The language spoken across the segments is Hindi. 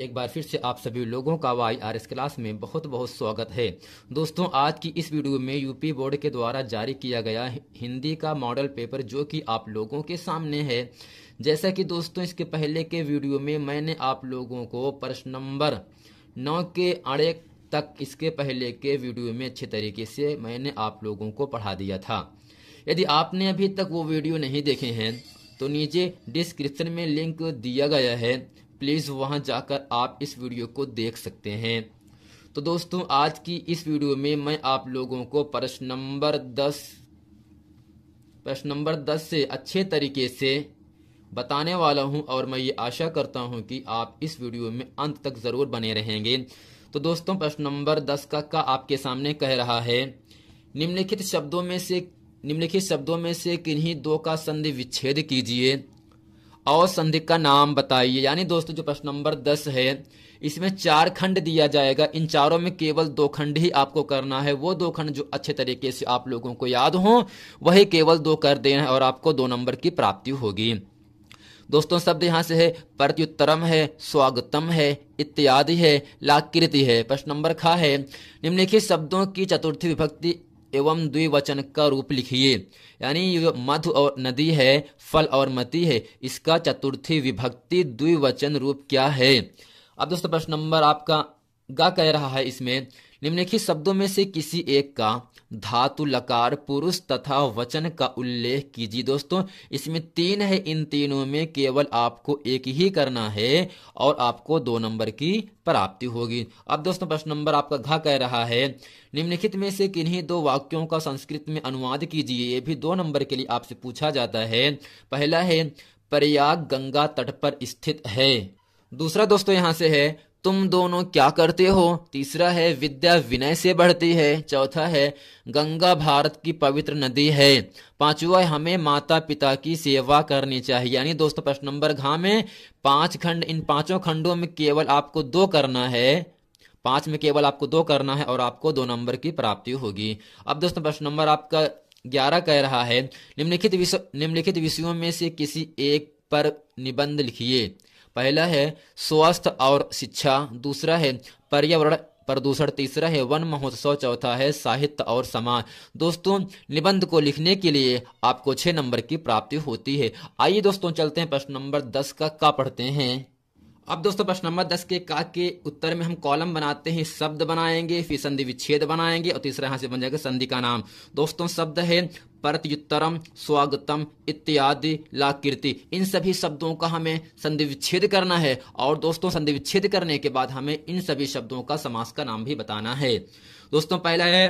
एक बार फिर से आप सभी लोगों का वाई आर एस क्लास में बहुत बहुत स्वागत है दोस्तों आज की इस वीडियो में यूपी बोर्ड के द्वारा जारी किया गया हिंदी का मॉडल पेपर जो कि आप लोगों के सामने है जैसा कि दोस्तों इसके पहले के वीडियो में मैंने आप लोगों को प्रश्न नंबर नौ के अड़े तक इसके पहले के वीडियो में अच्छे तरीके से मैंने आप लोगों को पढ़ा दिया था यदि आपने अभी तक वो वीडियो नहीं देखे हैं तो नीचे डिस्क्रिप्शन में लिंक दिया गया है प्लीज़ वहां जाकर आप इस वीडियो को देख सकते हैं तो दोस्तों आज की इस वीडियो में मैं आप लोगों को प्रश्न नंबर दस प्रश्न नंबर दस से अच्छे तरीके से बताने वाला हूं और मैं ये आशा करता हूं कि आप इस वीडियो में अंत तक ज़रूर बने रहेंगे तो दोस्तों प्रश्न नंबर दस का का आपके सामने कह रहा है निम्नलिखित शब्दों में से निम्नलिखित शब्दों में से किन्हीं दो का संधि विच्छेद कीजिए संधि का नाम बताइए यानी दोस्तों जो प्रश्न नंबर दस है इसमें चार खंड दिया जाएगा इन चारों में केवल दो खंड ही आपको करना है वो दो खंड जो अच्छे तरीके से आप लोगों को याद हो वही केवल दो कर देना है और आपको दो नंबर की प्राप्ति होगी दोस्तों शब्द यहाँ से है प्रत्युत्तरम है स्वागतम है इत्यादि है लाकृति है प्रश्न नंबर खा है निम्नलिखित शब्दों की चतुर्थी विभक्ति एवं द्विवचन का रूप लिखिए यानी मधु और नदी है फल और मती है इसका चतुर्थी विभक्ति द्विवचन रूप क्या है अब दोस्तों प्रश्न नंबर आपका गा कह रहा है इसमें निम्नलिखित शब्दों में से किसी एक का धातु लकार पुरुष तथा वचन का उल्लेख कीजिए दोस्तों इसमें तीन है इन तीनों में केवल आपको एक ही करना है और आपको दो नंबर की प्राप्ति होगी अब दोस्तों प्रश्न नंबर आपका घा कह रहा है निम्नलिखित में से किन्हीं दो वाक्यों का संस्कृत में अनुवाद कीजिए ये भी दो नंबर के लिए आपसे पूछा जाता है पहला है प्रयाग गंगा तट पर स्थित है दूसरा दोस्तों यहाँ से है तुम दोनों क्या करते हो तीसरा है विद्या विनय से बढ़ती है चौथा है गंगा भारत की पवित्र नदी है पांचवा है हमें माता पिता की सेवा करनी चाहिए यानी दोस्तों प्रश्न नंबर घा में पांच खंड इन पांचों खंडों में केवल आपको दो करना है पांच में केवल आपको दो करना है और आपको दो नंबर की प्राप्ति होगी अब दोस्तों प्रश्न नंबर आपका ग्यारह कह रहा है निम्नलिखित विषय निम्नलिखित विषयों में से किसी एक पर निबंध लिखिए पहला है स्वास्थ्य और शिक्षा दूसरा है पर्यावरण प्रदूषण तीसरा है वन महोत्सव चौथा है साहित्य और समाज दोस्तों निबंध को लिखने के लिए आपको छः नंबर की प्राप्ति होती है आइए दोस्तों चलते हैं प्रश्न नंबर दस का का पढ़ते हैं अब दोस्तों प्रश्न नंबर दस के का के उत्तर में हम कॉलम बनाते हैं शब्द बनाएंगे फिर संधि विच्छेद बनाएंगे और तीसरा यहां से बन जाएगा संधि का नाम दोस्तों शब्द है प्रत्युत्तरम स्वागतम इत्यादि लाकृति इन सभी शब्दों का हमें संधि विच्छेद करना है और दोस्तों संधि विच्छेद करने के बाद हमें इन सभी शब्दों का समास का नाम भी बताना है दोस्तों पहला है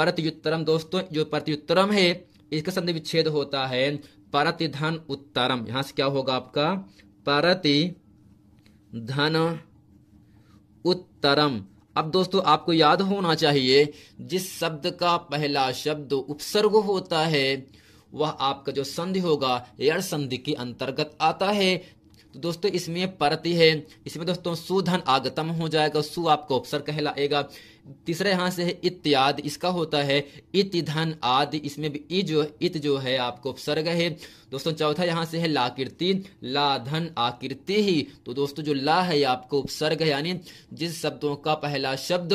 प्रत्युत्तरम दोस्तों जो प्रत्युत्तरम है इसका संधि विच्छेद होता है प्रतिधन उत्तरम यहां से क्या होगा आपका प्रति धन उत्तरम अब दोस्तों आपको याद होना चाहिए जिस शब्द का पहला शब्द उपसर्ग होता है वह आपका जो संधि होगा एयर संधि के अंतर्गत आता है तो दोस्तों इसमें परति है इसमें दोस्तों सुधन आगतम हो जाएगा सु आपको अवसर कहलाएगा तीसरे यहां से है इत्याद इसका होता है धन आदि इसमें भी इ जो इत जो है आपको उपसर्ग है दोस्तों चौथा यहां से है लाकृति ला धन आकृति ही तो दोस्तों जो ला है आपको उपसर्ग यानी जिस शब्दों का पहला शब्द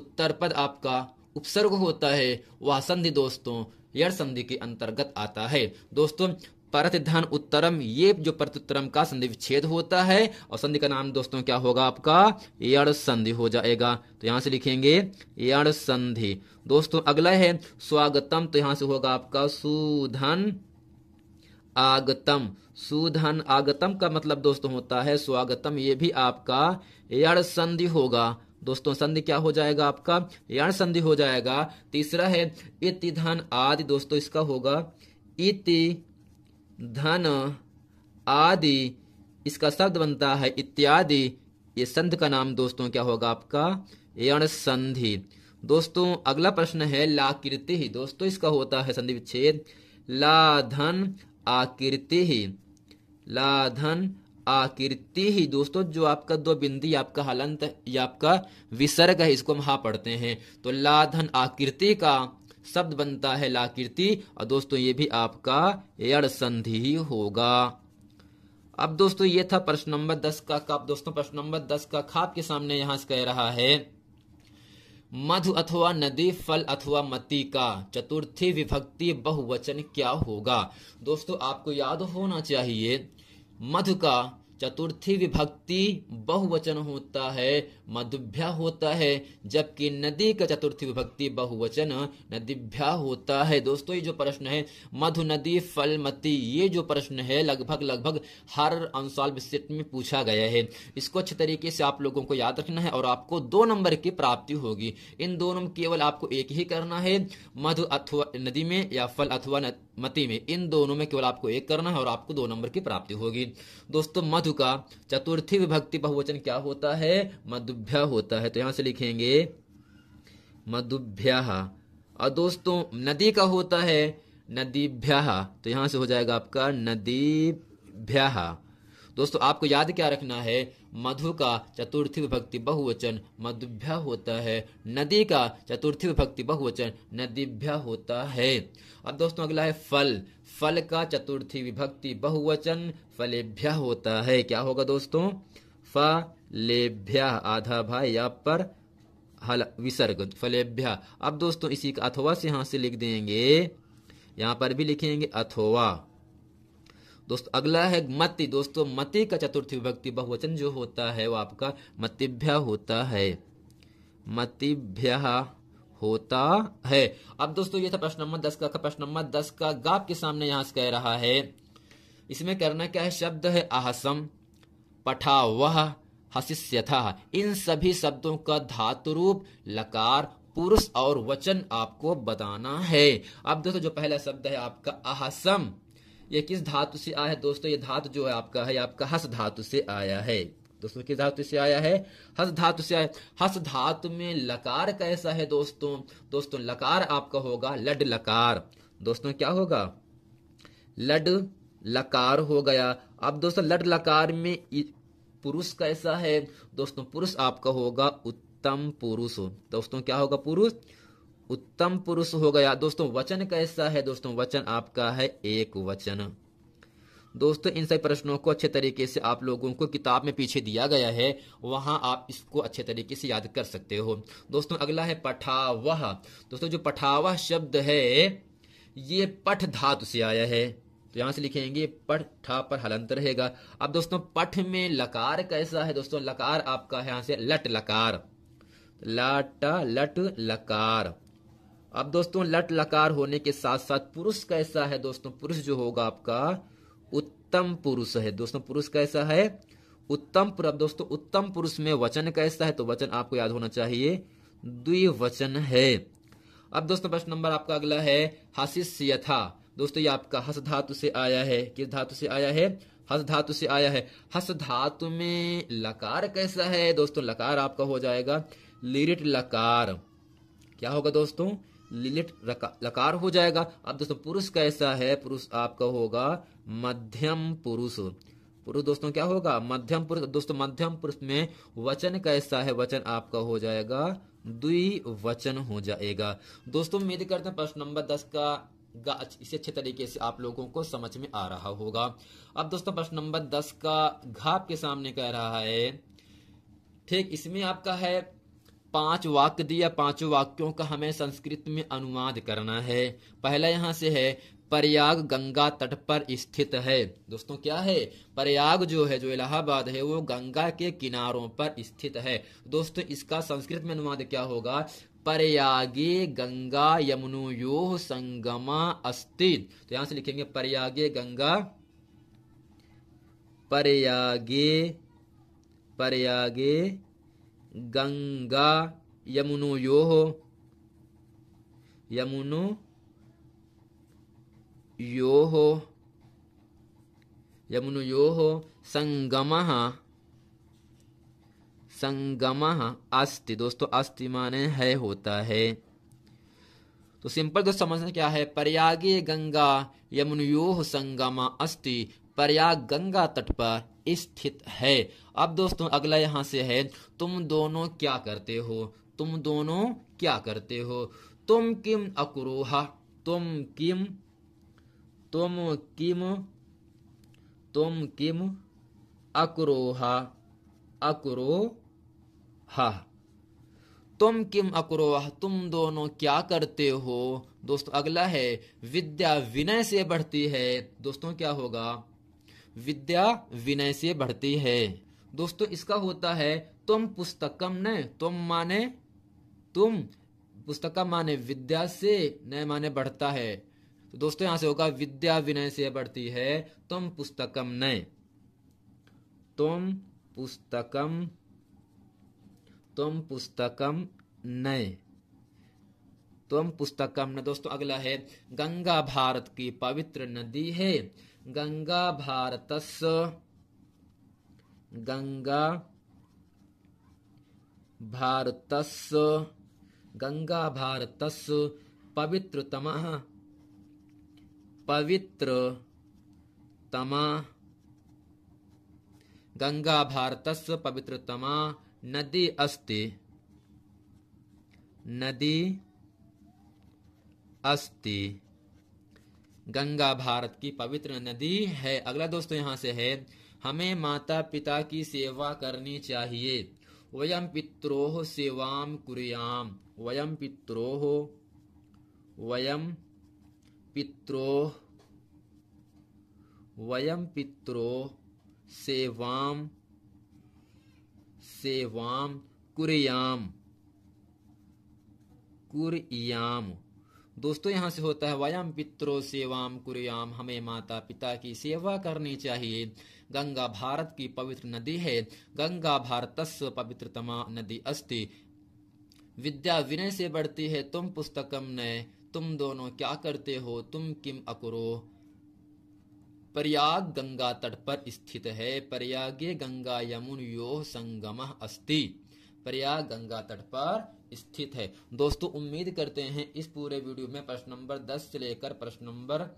उत्तर पद आपका उपसर्ग होता है वह संधि दोस्तों यह संधि के अंतर्गत आता है दोस्तों परतिधान उत्तरम ये जो प्रत्युत्तरम का संधि विच्छेद होता है और संधि का नाम दोस्तों क्या होगा आपका यण संधि हो जाएगा तो यहां से लिखेंगे यण संधि दोस्तों अगला है स्वागतम तो यहां से होगा आपका सुधन आगतम सुधन आगतम का मतलब दोस्तों होता है स्वागतम ये भी आपका यण संधि होगा दोस्तों संधि क्या हो जाएगा आपका यण संधि हो जाएगा तीसरा है इतिधन आदि दोस्तों इसका होगा इति धन आदि इसका शब्द बनता है इत्यादि ये संध का नाम दोस्तों क्या होगा आपका यण संधि दोस्तों अगला प्रश्न है लाकृति ही दोस्तों इसका होता है संधि विच्छेद ला धन आकृति ही ला धन आकृति ही दोस्तों जो आपका दो बिंदी आपका हलंत या आपका विसर्ग है इसको हम हा पढ़ते हैं तो ला धन आकृति का शब्द बनता है लाकृति और दोस्तों ये भी आपका यड़ संधि ही होगा अब दोस्तों ये था प्रश्न नंबर दस का काप दोस्तों प्रश्न नंबर दस का खाप के सामने यहां से कह रहा है मधु अथवा नदी फल अथवा मती का चतुर्थी विभक्ति बहुवचन क्या होगा दोस्तों आपको याद होना चाहिए मधु का चतुर्थी विभक्ति बहुवचन होता है मधुभ्या होता है जबकि नदी का चतुर्थी विभक्ति बहुवचन नदीभ्या होता है दोस्तों ये जो प्रश्न है मधु नदी फलमती ये जो प्रश्न है लगभग लगभग हर अनुसार में पूछा गया है इसको अच्छे तरीके से आप लोगों को याद रखना है और आपको दो नंबर की प्राप्ति होगी इन दोनों में केवल आपको एक ही करना है मधु अथवा नदी में या फल अथवा मती में इन दोनों में केवल आपको एक करना है और आपको दो नंबर की प्राप्ति होगी दोस्तों मधु साधु का चतुर्थी विभक्ति बहुवचन क्या होता है मधुभ्य होता है तो यहां से लिखेंगे मधुभ्य और दोस्तों नदी का होता है नदीभ्य तो यहां से हो जाएगा आपका नदीभ्य दोस्तों आपको याद क्या रखना है मधु का चतुर्थी विभक्ति बहुवचन मधुभ्य होता है नदी का चतुर्थी विभक्ति बहुवचन नदीभ्या होता है अब दोस्तों अगला है फल फल का चतुर्थी विभक्ति बहुवचन फलेभ्या होता है क्या होगा दोस्तों फलेभ्या आधा भाई यहाँ पर हल विसर्ग फलेभ्या अब दोस्तों इसी का अथवा से यहां से लिख देंगे यहां पर भी लिखेंगे अथवा दोस्त अगला है मति दोस्तों मति का चतुर्थी विभक्ति बहुवचन जो होता है वो आपका मतिभ्य होता है मतिभ्य होता है अब दोस्तों ये था प्रश्न नंबर दस का प्रश्न नंबर दस का गाप के सामने यहां से कह रहा है इसमें करना क्या है शब्द है अहसम पठा वह था इन सभी शब्दों का धातु रूप लकार पुरुष और वचन आपको बताना है अब दोस्तों जो पहला शब्द है आपका आहसम ये किस धातु से आया है दोस्तों ये धातु जो है आपका है आपका हस धातु से आया है दोस्तों किस धातु से आया है हस धातु से आया हस धातु में लकार कैसा है दोस्तों दोस्तों लकार आपका होगा लड लकार दोस्तों क्या होगा लड लकार हो गया अब दोस्तों लड लकार में पुरुष कैसा है दोस्तों पुरुष आपका होगा उत्तम पुरुष दोस्तों क्या होगा पुरुष उत्तम पुरुष हो गया दोस्तों वचन कैसा है दोस्तों वचन आपका है एक वचन दोस्तों इन सभी प्रश्नों को अच्छे तरीके से आप लोगों को किताब में पीछे दिया गया है वहां आप इसको अच्छे तरीके से याद कर सकते हो दोस्तों अगला है पठावह दोस्तों जो पठावह शब्द है ये पठ धातु से आया है तो यहां से लिखेंगे पठ ठा पर हलंत रहेगा अब दोस्तों पठ में लकार कैसा है दोस्तों लकार आपका है यहां से लट लकार लट लट लकार अब दोस्तों लट लकार होने के साथ साथ पुरुष कैसा है दोस्तों पुरुष जो होगा आपका उत्तम पुरुष है दोस्तों पुरुष कैसा है उत्तम पुरुष दोस्तों उत्तम पुरुष में वचन कैसा है तो वचन आपको याद होना चाहिए द्विवचन है अब दोस्तों प्रश्न नंबर आपका अगला है हसिस यथा दोस्तों ये आपका हस धातु से आया है किस धातु से आया है हस धातु से आया है हस धातु में लकार कैसा है दोस्तों लकार आपका हो जाएगा लिरिट लकार क्या होगा दोस्तों लिलिट लकार हो जाएगा अब दोस्तों पुरुष कैसा है पुरुष आपका होगा मध्यम पुरुष पुरुष दोस्तों क्या होगा मध्यम पुरुष दोस्तों मध्यम पुरुष में वचन कैसा है वचन आपका हो जाएगा द्विवचन हो जाएगा दोस्तों उम्मीद करते हैं प्रश्न नंबर दस का इसे अच्छे तरीके से आप लोगों को समझ में आ रहा होगा अब दोस्तों प्रश्न नंबर दस का घाप के सामने कह रहा है ठीक इसमें आपका है पांच वाक्य दिया पांचों वाक्यों का हमें संस्कृत में अनुवाद करना है पहला यहां से है प्रयाग गंगा तट पर स्थित है दोस्तों क्या है प्रयाग जो है जो इलाहाबाद है वो गंगा के किनारों पर स्थित है दोस्तों इसका संस्कृत में अनुवाद क्या होगा प्रयागे गंगा यो संगमा अस्तित तो यहां से लिखेंगे प्रयागे गंगा प्रयागे प्रयागे गंगा यमुनो यो हो यमुनो यो हो यमुनो यो हो संगम संगम अस्ति दोस्तों अस्ति माने है होता है तो सिंपल दोस्त समझना क्या है प्रयागे गंगा यो संगम अस्ति प्रयाग गंगा तट पर स्थित है अब दोस्तों अगला यहाँ से है तुम दोनों क्या करते हो तुम दोनों क्या करते हो तुम किम अक्रोहा तुम किम तुम किम तुम किम अक्रोहा हा तुम किम अक्रोह तुम दोनों क्या करते हो दोस्तों अगला है विद्या विनय से बढ़ती है दोस्तों क्या होगा विद्या विनय से बढ़ती है दोस्तों इसका होता है तुम पुस्तकम ने तुम माने तुम पुस्तक माने विद्या से न माने बढ़ता है तो दोस्तों यहां से होगा विद्या विनय से बढ़ती है तुम पुस्तकम ने तुम पुस्तकम तुम पुस्तकम ने तुम पुस्तकम ने दोस्तों अगला है गंगा भारत की पवित्र नदी है गंगा भारतस्य गंगा भारतस्य गंगा भारतस्य पवित्रतम पवित्रतमा गंगा भारतस्य पवित्रतमा नदी अस्ति नदी अस्ति गंगा भारत की पवित्र नदी है अगला दोस्तों यहाँ से है हमें माता पिता की सेवा करनी चाहिए वयम पित्रोह सेवाम कुरियाम वयम पित्रोह वयम पित्रोह वयम पित्रो सेवाम सेवाम कुरियाम कुरियाम दोस्तों यहाँ से होता है वयम पित्रो सेवाम कुरियाम हमें माता पिता की सेवा करनी चाहिए गंगा भारत की पवित्र नदी है गंगा भारतस्व पवित्रतमा नदी अस्ति विद्या विनय से बढ़ती है तुम पुस्तकम ने तुम दोनों क्या करते हो तुम किम अकुरो प्रयाग गंगा तट पर स्थित है प्रयागे गंगा यमुन यो संगम अस्ति प्रयाग गंगा तट पर स्थित है दोस्तों उम्मीद करते हैं इस पूरे वीडियो में प्रश्न नंबर दस से लेकर प्रश्न नंबर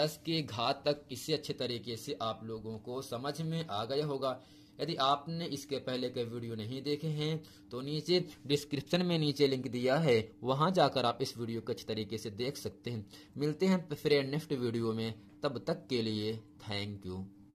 दस के घात तक इसे अच्छे तरीके से आप लोगों को समझ में आ गया होगा यदि आपने इसके पहले के वीडियो नहीं देखे हैं तो नीचे डिस्क्रिप्शन में नीचे लिंक दिया है वहां जाकर आप इस वीडियो को अच्छे तरीके से देख सकते हैं मिलते हैं फिर नेक्स्ट वीडियो में तब तक के लिए थैंक यू